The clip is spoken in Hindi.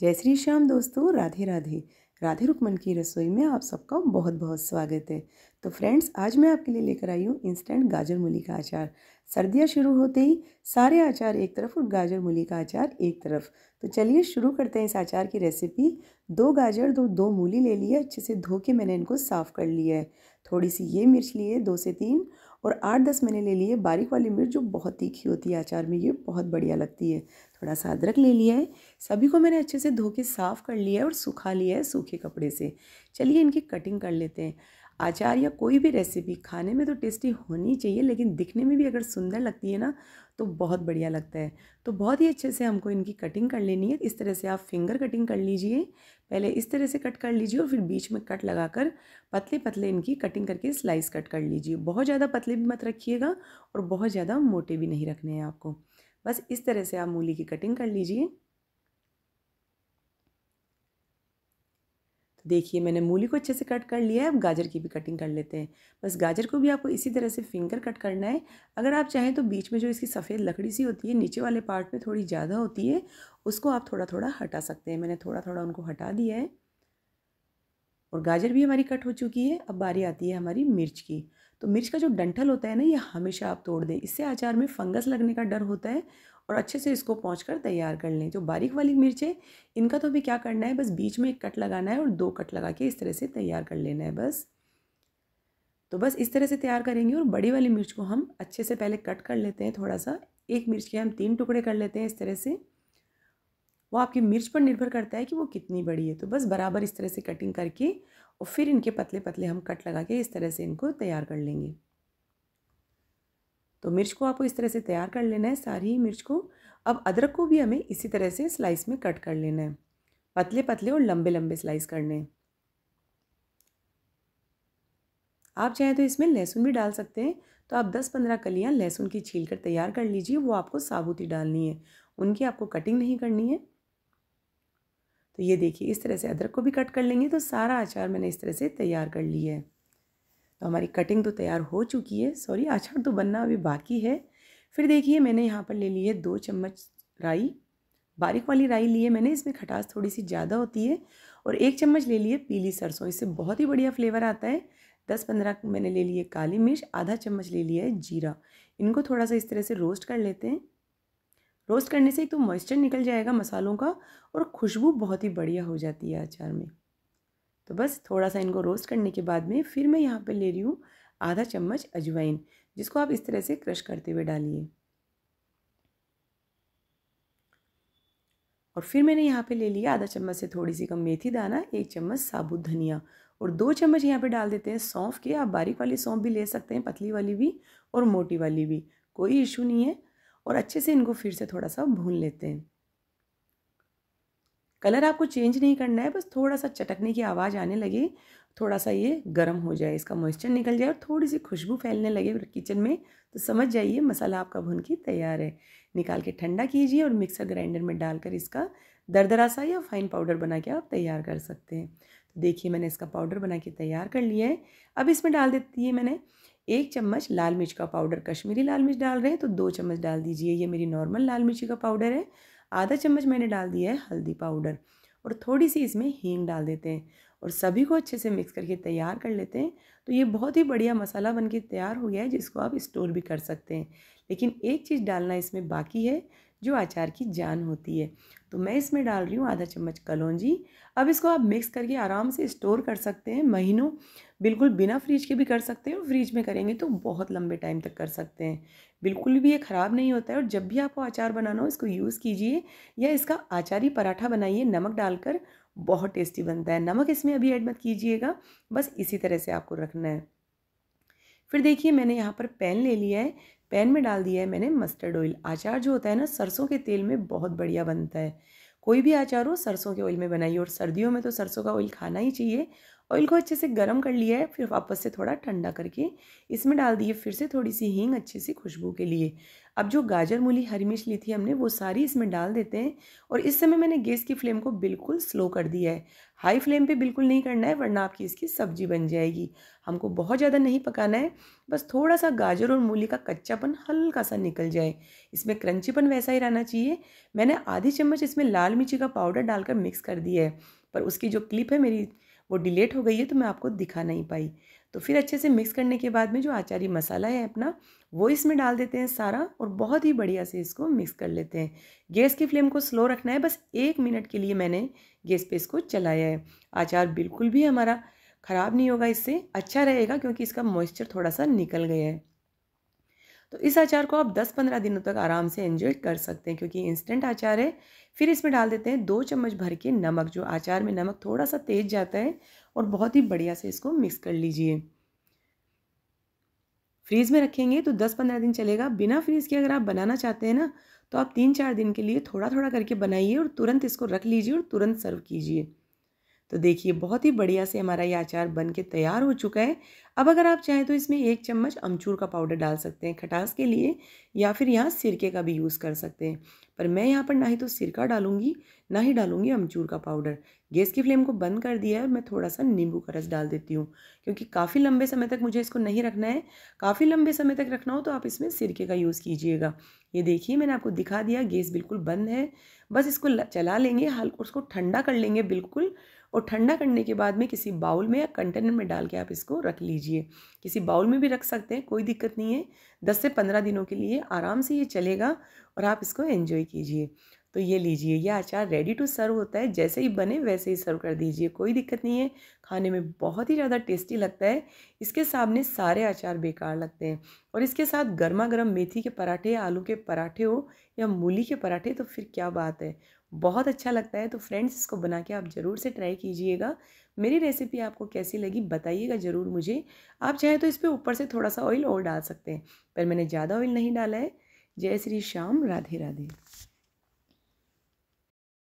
जय श्री श्याम दोस्तों राधे राधे राधे रुकमन की रसोई में आप सबका बहुत बहुत स्वागत है तो फ्रेंड्स आज मैं आपके लिए लेकर आई हूँ इंस्टेंट गाजर मूली का अचार सर्दियाँ शुरू होते ही सारे अचार एक तरफ और गाजर मूली का अचार एक तरफ तो चलिए शुरू करते हैं इस अचार की रेसिपी दो गाजर दो दो मूली ले लिए अच्छे से धो के मैंने इनको साफ़ कर लिया है थोड़ी सी ये मिर्च लिए दो से तीन और आठ दस मैंने ले लिए बारीक वाली मिर्च जो बहुत तीखी होती है अचार में ये बहुत बढ़िया लगती है थोड़ा सा अदरक ले लिया है सभी को मैंने अच्छे से धो के साफ़ कर लिया है और सूखा लिया है सूखे कपड़े से चलिए इनकी कटिंग कर लेते हैं आचार या कोई भी रेसिपी खाने में तो टेस्टी होनी चाहिए लेकिन दिखने में भी अगर सुंदर लगती है ना तो बहुत बढ़िया लगता है तो बहुत ही अच्छे से हमको इनकी कटिंग कर लेनी है इस तरह से आप फिंगर कटिंग कर लीजिए पहले इस तरह से कट कर लीजिए और फिर बीच में कट लगाकर पतले पतले इनकी कटिंग करके स्लाइस कट कर लीजिए बहुत ज़्यादा पतले भी मत रखिएगा और बहुत ज़्यादा मोटे भी नहीं रखने हैं आपको बस इस तरह से आप मूली की कटिंग कर लीजिए देखिए मैंने मूली को अच्छे से कट कर लिया है अब गाजर की भी कटिंग कर लेते हैं बस गाजर को भी आपको इसी तरह से फिंगर कट करना है अगर आप चाहें तो बीच में जो इसकी सफ़ेद लकड़ी सी होती है नीचे वाले पार्ट में थोड़ी ज़्यादा होती है उसको आप थोड़ा थोड़ा हटा सकते हैं मैंने थोड़ा थोड़ा उनको हटा दिया है और गाजर भी हमारी कट हो चुकी है अब बारी आती है हमारी मिर्च की तो मिर्च का जो डंठल होता है ना ये हमेशा आप तोड़ दें इससे अचार में फंगस लगने का डर होता है और अच्छे से इसको पहुँच कर तैयार कर लें जो बारीक वाली मिर्च है इनका तो अभी क्या करना है बस बीच में एक कट लगाना है और दो कट लगा के इस तरह से तैयार कर लेना है बस तो बस इस तरह से तैयार करेंगे और बड़ी वाली मिर्च को हम अच्छे से पहले कट कर लेते हैं थोड़ा सा एक मिर्च के हम तीन टुकड़े कर लेते हैं इस तरह से वो आपकी मिर्च पर निर्भर करता है कि वो कितनी बड़ी है तो बस बराबर इस तरह से कटिंग करके और फिर इनके पतले पतले हम कट लगा के इस तरह से इनको तैयार कर लेंगे तो मिर्च को आपको इस तरह से तैयार कर लेना है सारी ही मिर्च को अब अदरक को भी हमें इसी तरह से स्लाइस में कट कर लेना है पतले पतले और लंबे लंबे स्लाइस करने आप चाहें तो इसमें लहसुन भी डाल सकते हैं तो आप 10-15 कलियां लहसुन की छील कर तैयार कर लीजिए वो आपको साबुत ही डालनी है उनकी आपको कटिंग नहीं करनी है तो ये देखिए इस तरह से अदरक को भी कट कर लेंगे तो सारा अचार मैंने इस तरह से तैयार कर लिया है तो हमारी कटिंग तो तैयार हो चुकी है सॉरी अचार तो बनना अभी बाकी है फिर देखिए मैंने यहाँ पर ले ली है दो चम्मच राई बारीक वाली राई ली है मैंने इसमें खटास थोड़ी सी ज़्यादा होती है और एक चम्मच ले लिए पीली सरसों इससे बहुत ही बढ़िया फ्लेवर आता है दस पंद्रह मैंने ले लिए काली मिर्च आधा चम्मच ले लिया है जीरा इनको थोड़ा सा इस तरह से रोस्ट कर लेते हैं रोस्ट करने से एक तो मॉइस्चर निकल जाएगा मसालों का और खुशबू बहुत ही बढ़िया हो जाती है अचार में तो बस थोड़ा सा इनको रोस्ट करने के बाद में फिर मैं यहाँ पर ले रही हूँ आधा चम्मच अजवाइन जिसको आप इस तरह से क्रश करते हुए डालिए और फिर मैंने यहाँ पे ले लिया आधा चम्मच से थोड़ी सी कम मेथी दाना एक चम्मच साबुत धनिया और दो चम्मच यहाँ पे डाल देते हैं सौंफ के आप बारीक वाली सौंफ भी ले सकते हैं पतली वाली भी और मोटी वाली भी कोई इशू नहीं है और अच्छे से इनको फिर से थोड़ा सा भून लेते हैं कलर आपको चेंज नहीं करना है बस थोड़ा सा चटकने की आवाज़ आने लगे थोड़ा सा ये गर्म हो जाए इसका मॉइस्चर निकल जाए और थोड़ी सी खुशबू फैलने लगे किचन में तो समझ जाइए मसाला आपका भुन के तैयार है निकाल के ठंडा कीजिए और मिक्सर ग्राइंडर में डालकर इसका दरदरा सा या फाइन पाउडर बना के आप तैयार कर सकते हैं तो देखिए मैंने इसका पाउडर बना के तैयार कर लिया है अब इसमें डाल देती है मैंने एक चम्मच लाल मिर्च का पाउडर कश्मीरी लाल मिर्च डाल रहे हैं तो दो चम्मच डाल दीजिए ये मेरी नॉर्मल लाल मिर्ची का पाउडर है आधा चम्मच मैंने डाल दिया है हल्दी पाउडर और थोड़ी सी इसमें हींग डाल देते हैं और सभी को अच्छे से मिक्स करके तैयार कर लेते हैं तो ये बहुत ही बढ़िया मसाला बन के तैयार हो गया है जिसको आप स्टोर भी कर सकते हैं लेकिन एक चीज़ डालना इसमें बाकी है जो अचार की जान होती है तो मैं इसमें डाल रही हूँ आधा चम्मच कलौजी अब इसको आप मिक्स करके आराम से स्टोर कर सकते हैं महीनों बिल्कुल बिना फ्रिज के भी कर सकते हैं और फ्रिज में करेंगे तो बहुत लंबे टाइम तक कर सकते हैं बिल्कुल भी ये ख़राब नहीं होता है और जब भी आपको अचार बनाना हो इसको यूज़ कीजिए या इसका आचारी पराठा बनाइए नमक डालकर बहुत टेस्टी बनता है नमक इसमें अभी ऐड मत कीजिएगा बस इसी तरह से आपको रखना है फिर देखिए मैंने यहाँ पर पैन ले लिया है पैन में डाल दिया है मैंने मस्टर्ड ऑयल अचार जो होता है ना सरसों के तेल में बहुत बढ़िया बनता है कोई भी अचार हो सरसों के ऑयल में बनाइए और सर्दियों में तो सरसों का ऑयल खाना ही चाहिए ऑयल को अच्छे से गर्म कर लिया है फिर वापस से थोड़ा ठंडा करके इसमें डाल दिए फिर से थोड़ी सी हींग अच्छी सी खुशबू के लिए अब जो गाजर मूली हरी मिर्च ली थी हमने वो सारी इसमें डाल देते हैं और इस समय मैंने गैस की फ्लेम को बिल्कुल स्लो कर दिया है हाई फ्लेम पे बिल्कुल नहीं करना है वरना आपकी इसकी सब्जी बन जाएगी हमको बहुत ज़्यादा नहीं पकाना है बस थोड़ा सा गाजर और मूली का कच्चापन हल्का सा निकल जाए इसमें क्रंचीपन वैसा ही रहना चाहिए मैंने आधी चम्मच इसमें लाल मिर्ची का पाउडर डालकर मिक्स कर दिया है पर उसकी जो क्लिप है मेरी वो डिलेट हो गई है तो मैं आपको दिखा नहीं पाई तो फिर अच्छे से मिक्स करने के बाद में जो आचारी मसाला है अपना वो इसमें डाल देते हैं सारा और बहुत ही बढ़िया से इसको मिक्स कर लेते हैं गैस की फ्लेम को स्लो रखना है बस एक मिनट के लिए मैंने गैस पे इसको चलाया है आचार बिल्कुल भी हमारा ख़राब नहीं होगा इससे अच्छा रहेगा क्योंकि इसका मॉइस्चर थोड़ा सा निकल गया है तो इस अचार को आप 10-15 दिनों तक आराम से एंजॉय कर सकते हैं क्योंकि इंस्टेंट अचार है फिर इसमें डाल देते हैं दो चम्मच भर के नमक जो अचार में नमक थोड़ा सा तेज जाता है और बहुत ही बढ़िया से इसको मिक्स कर लीजिए फ्रीज़ में रखेंगे तो 10-15 दिन चलेगा बिना फ्रीज़ के अगर आप बनाना चाहते हैं ना तो आप तीन चार दिन के लिए थोड़ा थोड़ा करके बनाइए और तुरंत इसको रख लीजिए और तुरंत सर्व कीजिए तो देखिए बहुत ही बढ़िया से हमारा ये अचार बन के तैयार हो चुका है अब अगर आप चाहें तो इसमें एक चम्मच अमचूर का पाउडर डाल सकते हैं खटास के लिए या फिर यहाँ सिरके का भी यूज़ कर सकते हैं पर मैं यहाँ पर ना ही तो सिरका डालूंगी ना ही डालूंगी अमचूर का पाउडर गैस की फ्लेम को बंद कर दिया है मैं थोड़ा सा नींबू का रस डाल देती हूँ क्योंकि काफ़ी लंबे समय तक मुझे इसको नहीं रखना है काफ़ी लंबे समय तक रखना हो तो आप इसमें सिरके का यूज़ कीजिएगा ये देखिए मैंने आपको दिखा दिया गैस बिल्कुल बंद है बस इसको चला लेंगे हल्का उसको ठंडा कर लेंगे बिल्कुल और ठंडा करने के बाद में किसी बाउल में या कंटेनर में डाल के आप इसको रख लीजिए किसी बाउल में भी रख सकते हैं कोई दिक्कत नहीं है दस से पंद्रह दिनों के लिए आराम से ये चलेगा और आप इसको एंजॉय कीजिए तो ये लीजिए यह अचार रेडी टू सर्व होता है जैसे ही बने वैसे ही सर्व कर दीजिए कोई दिक्कत नहीं है खाने में बहुत ही ज़्यादा टेस्टी लगता है इसके सामने सारे अचार बेकार लगते हैं और इसके साथ गर्मा गर्म मेथी के पराठे आलू के पराठे हो या मूली के पराठे तो फिर क्या बात है बहुत अच्छा लगता है तो फ्रेंड्स इसको बना के आप ज़रूर से ट्राई कीजिएगा मेरी रेसिपी आपको कैसी लगी बताइएगा ज़रूर मुझे आप चाहें तो इस पर ऊपर से थोड़ा सा ऑयल और डाल सकते हैं पर मैंने ज़्यादा ऑयल नहीं डाला है जय श्री श्याम राधे राधे